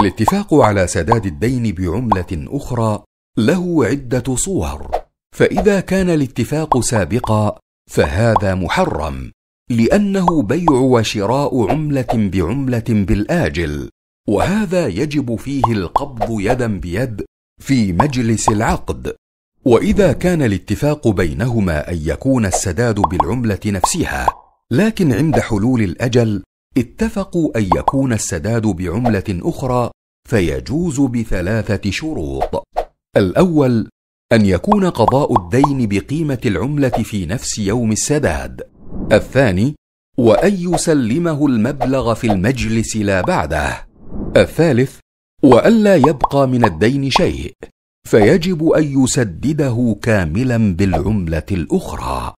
الاتفاق على سداد الدين بعملة أخرى له عدة صور، فإذا كان الاتفاق سابقا فهذا محرم، لأنه بيع وشراء عملة بعملة بالآجل، وهذا يجب فيه القبض يدا بيد في مجلس العقد، وإذا كان الاتفاق بينهما أن يكون السداد بالعملة نفسها، لكن عند حلول الأجل اتفقوا ان يكون السداد بعمله اخرى فيجوز بثلاثه شروط الاول ان يكون قضاء الدين بقيمه العمله في نفس يوم السداد الثاني وان يسلمه المبلغ في المجلس لا بعده الثالث والا يبقى من الدين شيء فيجب ان يسدده كاملا بالعمله الاخرى